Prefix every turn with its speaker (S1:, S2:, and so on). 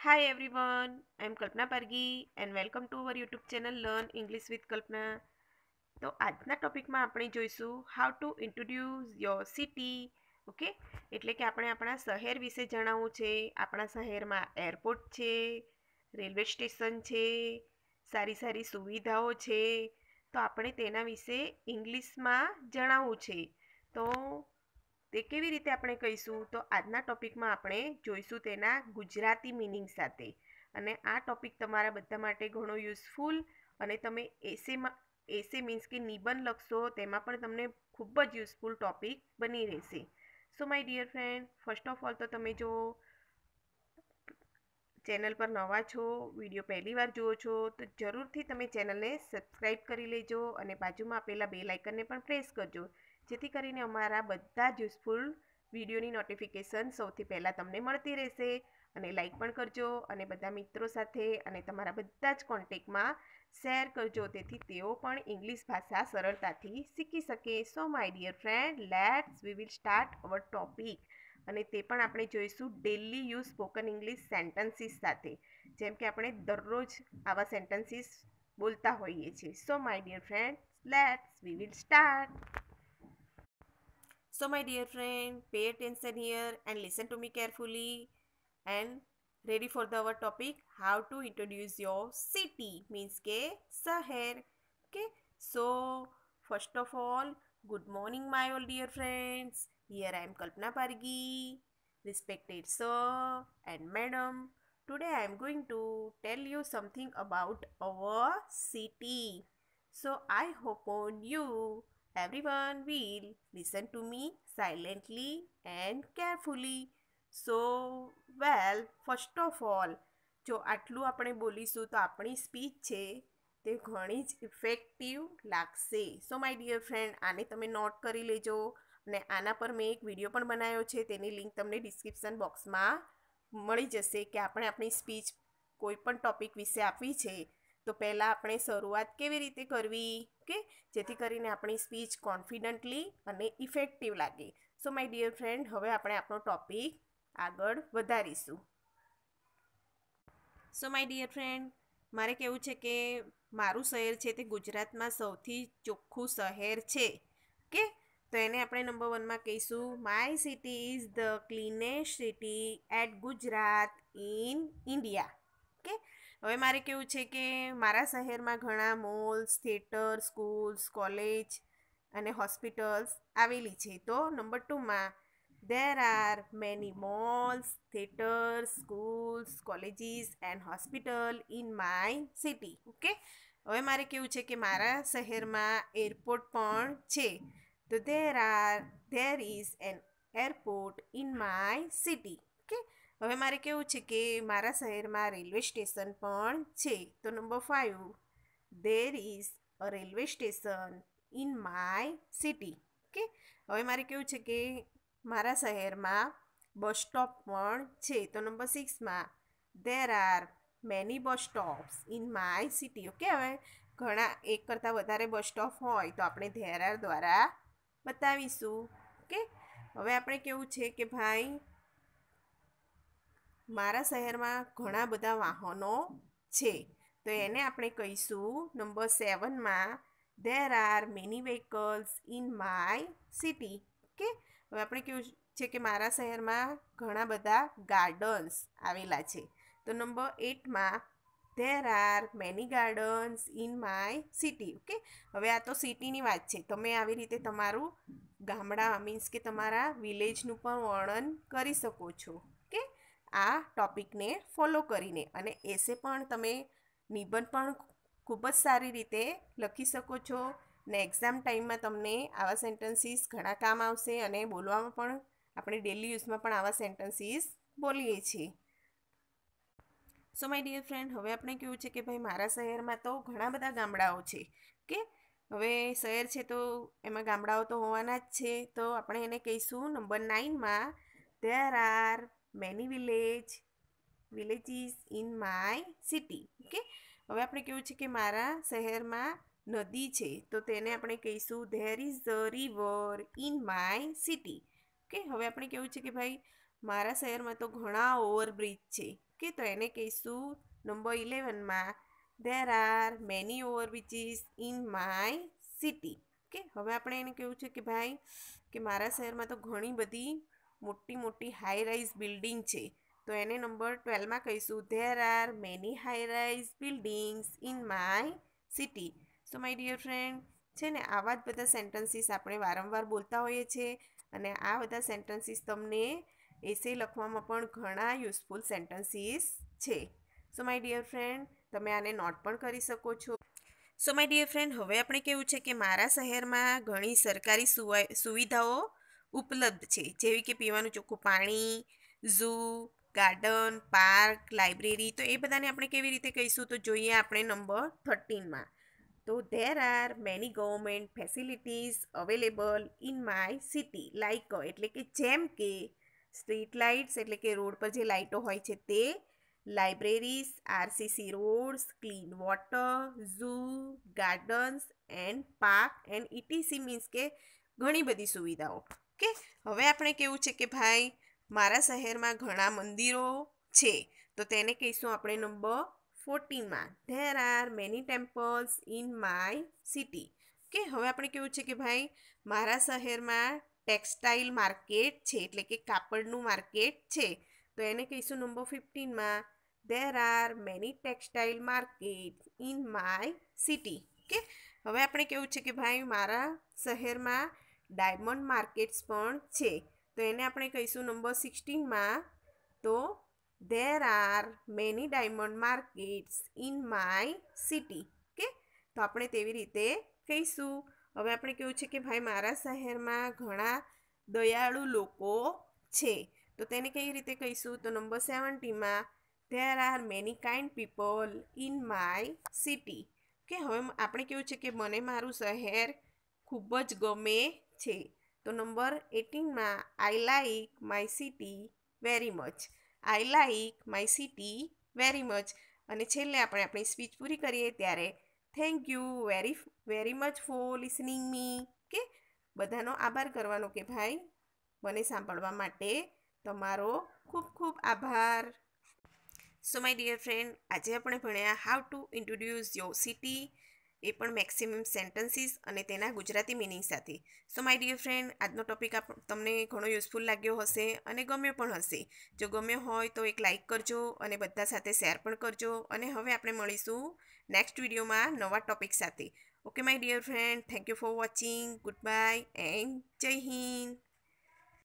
S1: Hi everyone I am Kalpana Pargi and welcome to our YouTube channel learn English with Kalpana તો આજના ટોપિકમાં આપણે જોઈશું how to introduce your city okay એટલે કે આપણે આપણા શહેર વિશે જણાવવું છે આપણા શહેરમાં એરપોર્ટ છે રેલવે સ્ટેશન છે સારી સારી સુવિધાઓ છે તો આપણે તેના વિશે ઇંગ્લિશમાં જણાવવું છે તો તે કેવી રીતે આપણે કહીશું તો આજના ટોપિકમાં આપણે જોઈશું તેના ગુજરાતી મિનિંગ સાથે અને આ ટોપિક તમારા બધા માટે ઘણો યુઝફુલ અને તમે એસેમાં એસે મીન્સ કે નિબંધ લખશો તેમાં પણ તમને ખૂબ જ યુઝફુલ ટોપિક બની રહેશે so my dear friend first of all તો તમે જો ચેનલ પર નવા છો વિડીયો વાર જુઓ છો તો જરૂરથી તમે ચેનલને સબસ્ક્રાઈબ કરી લેજો અને બાજુમાં આપેલા બે લાઇકનને પણ પ્રેસ કરજો જેથી કરીને અમારા બધા જ યુઝફુલ વિડીયોની નોટિફિકેશન સૌથી પહેલાં તમને મળતી રહેશે અને લાઇક પણ કરજો અને બધા મિત્રો સાથે અને તમારા બધા જ કોન્ટેકમાં શેર કરજો તેથી તેઓ પણ ઇંગ્લિશ ભાષા સરળતાથી શીખી શકે so my dear friend let's we will start our topic અને તે પણ આપણે જોઈશું daily use spoken English sentences સાથે જેમ કે આપણે દરરોજ આવા સેન્ટન્સીસ બોલતા હોઈએ છીએ so my dear friend let's we will start So my dear friend, pay attention here and listen to me carefully and ready for the, our topic how to introduce your city means ke saher, okay so first of all good morning my all dear friends here i am kalpana pargi respected sir and madam today i am going to tell you something about our city so i hope on you Everyone will listen to me silently and carefully. So well, first of all, જો આટલું આપણે બોલીશું તો આપણી speech છે તે ઘણી જ effective લાગશે સો માય ડિયર ફ્રેન્ડ આને તમે નોટ કરી લેજો અને આના પર મેં એક વિડીયો પણ બનાવ્યો છે તેની લિંક તમને ડિસ્ક્રિપ્શન બોક્સમાં મળી જશે કે આપણે આપણી સ્પીચ કોઈ પણ ટૉપિક વિશે આપવી છે તો પહેલાં આપણે શરૂઆત કેવી રીતે કરવી કે જેથી કરીને આપણી સ્પીચ કોન્ફિડન્ટલી અને ઇફેક્ટિવ લાગે સો માય ડિયર ફ્રેન્ડ હવે આપણે આપણો ટોપિક આગળ વધારીશું સો માય ડિયર ફ્રેન્ડ મારે કહેવું છે કે મારું શહેર છે તે ગુજરાતમાં સૌથી ચોખ્ખું શહેર છે કે તો એને આપણે નંબર વનમાં કહીશું my city is the cleanest city at Gujarat in India કે હવે મારે કેવું છે કે મારા શહેરમાં ઘણા મોલ્સ થિયેટર સ્કૂલ્સ કોલેજ અને હોસ્પિટલ્સ આવેલી છે તો નંબર ટુમાં there are many malls theaters schools colleges and hospital in my city okay હવે મારે કેવું છે કે મારા શહેરમાં એરપોર્ટ પણ છે તો there are there is an airport in my city હવે મારે કેવું છે કે મારા શહેરમાં રેલવે સ્ટેશન પણ છે તો number five there is a railway station in my city okay હવે મારે કેવું છે કે મારા શહેરમાં બસ સ્ટોપ પણ છે તો નંબર સિક્સમાં there are many bus stops in my city okay હવે ઘણા એક કરતાં વધારે બસ સ્ટોપ હોય તો આપણે ધેરાર દ્વારા બતાવીશું ઓકે હવે આપણે કેવું છે કે ભાઈ મારા શહેરમાં ઘણા બધા વાહનો છે તો એને આપણે કહીશું નંબર સેવનમાં there are many vehicles in my city okay હવે આપણે કહ્યું છે કે મારા શહેરમાં ઘણા બધા ગાર્ડન્સ આવેલા છે તો નંબર એટમાં there are many gardens in my city okay હવે આ તો સિટીની વાત છે તમે આવી રીતે તમારું ગામડા મીન્સ કે તમારા વિલેજનું પણ વર્ણન કરી શકો છો ઓકે આ ટોપિકને ફોલો કરીને અને એસે પણ તમે નિબંધ પણ ખૂબ જ સારી રીતે લખી શકો છો ને એક્ઝામ ટાઈમમાં તમને આવા સેન્ટન્સીસ ઘણા કામ આવશે અને બોલવામાં પણ આપણે ડેલી યુઝમાં પણ આવા સેન્ટન્સીસ બોલીએ છીએ સો માય ડિયર ફ્રેન્ડ હવે આપણે કેવું છે કે ભાઈ મારા શહેરમાં તો ઘણા બધા ગામડાઓ છે કે હવે શહેર છે તો એમાં ગામડાઓ તો હોવાના જ છે તો આપણે એને કહીશું નંબર નાઇનમાં there are many village villages in my city okay હવે આપણે કેવું છે કે મારા શહેરમાં નદી છે તો તેને આપણે કહીશું there is the river in my city okay હવે આપણે કેવું છે કે ભાઈ મારા શહેરમાં તો ઘણા ઓવરબ્રિજ છે કે તો એને કહીશું નંબર ઇલેવનમાં there are many overbridges in my city okay હવે આપણે એને કેવું છે કે ભાઈ કે મારા શહેરમાં તો ઘણી બધી મોટી મોટી હાઈ રાઇઝ બિલ્ડિંગ છે તો એને નંબર ટ્વેલ્વમાં કહીશું there are many high rise buildings in my city so my dear friend છે ને આવા જ બધા સેન્ટન્સીસ આપણે વારંવાર બોલતા હોઈએ છીએ અને આ બધા સેન્ટન્સીસ તમને એસે લખવામાં પણ ઘણા યુઝફુલ સેન્ટન્સીસ છે સો માય ડિયર ફ્રેન્ડ તમે આને નોટ પણ કરી શકો છો સો માય ડિયર ફ્રેન્ડ હવે આપણે કેવું છે કે મારા શહેરમાં ઘણી સરકારી સુવિધાઓ ઉપલબ્ધ છે જેવી કે પીવાનું ચોખ્ખું પાણી ઝૂ ગાર્ડન પાર્ક લાઇબ્રેરી તો એ બધાને આપણે કેવી રીતે કહીશું તો જોઈએ આપણે નંબર થર્ટીનમાં તો there are many government facilities available in my city like એટલે કે જેમ કે સ્ટ્રીટ લાઇટ્સ એટલે કે રોડ પર જે લાઇટો હોય છે તે libraries RCC roads clean water zoo gardens and park and etc means કે ઘણી બધી સુવિધાઓ ઓકે હવે આપણે કેવું છે કે ભાઈ મારા શહેરમાં ઘણા મંદિરો છે તો તેને કહીશું આપણે નંબર ફોર્ટીનમાં there are many temples in my city કે હવે આપણે કેવું છે કે ભાઈ મારા શહેરમાં ટેક્સટાઇલ માર્કેટ છે એટલે કે કાપડનું માર્કેટ છે તો એને કહીશું નંબર ફિફ્ટીનમાં there are many textile market in my city કે હવે આપણે કેવું છે કે ભાઈ મારા શહેરમાં ડાયમંડ માર્કેટ્સ પણ છે તો એને આપણે કહીશું નંબર સિક્સટીનમાં તો there are many diamond markets in my city કે તો આપણે તેવી રીતે કહીશું હવે આપણે કેવું છે કે ભાઈ મારા શહેરમાં ઘણા દયાળુ લોકો છે તો તેને કઈ રીતે કહીશું તો નંબર સેવન્ટીમાં there are many kind people in my city કે હવે આપણે કેવું છે કે મને મારું શહેર ખૂબ જ ગમે છે તો નંબર એટીનમાં I like my city very much I like my city very much અને છેલ્લે આપણે આપણી સ્પીચ પૂરી કરીએ ત્યારે thank you very very much for listening me કે બધાનો આભાર કરવાનો કે ભાઈ મને સાંભળવા માટે તમારો ખૂબ ખૂબ આભાર સો માય ડિયર ફ્રેન્ડ આજે આપણે ભણ્યા how to introduce your city એ પણ મેક્સિમમ સેન્ટન્સીસ અને તેના ગુજરાતી મિનિંગ સાથે સો માય ડિયર ફ્રેન્ડ આજનો ટોપિક તમને ઘણો યુઝફુલ લાગ્યો હશે અને ગમ્યો પણ હશે જો ગમ્યો હોય તો એક લાઇક કરજો અને બધા સાથે શેર પણ કરજો અને હવે આપણે મળીશું નેક્સ્ટ વિડીયોમાં નવા ટોપિક સાથે okay my dear friend thank you for watching good bye and Jai Hind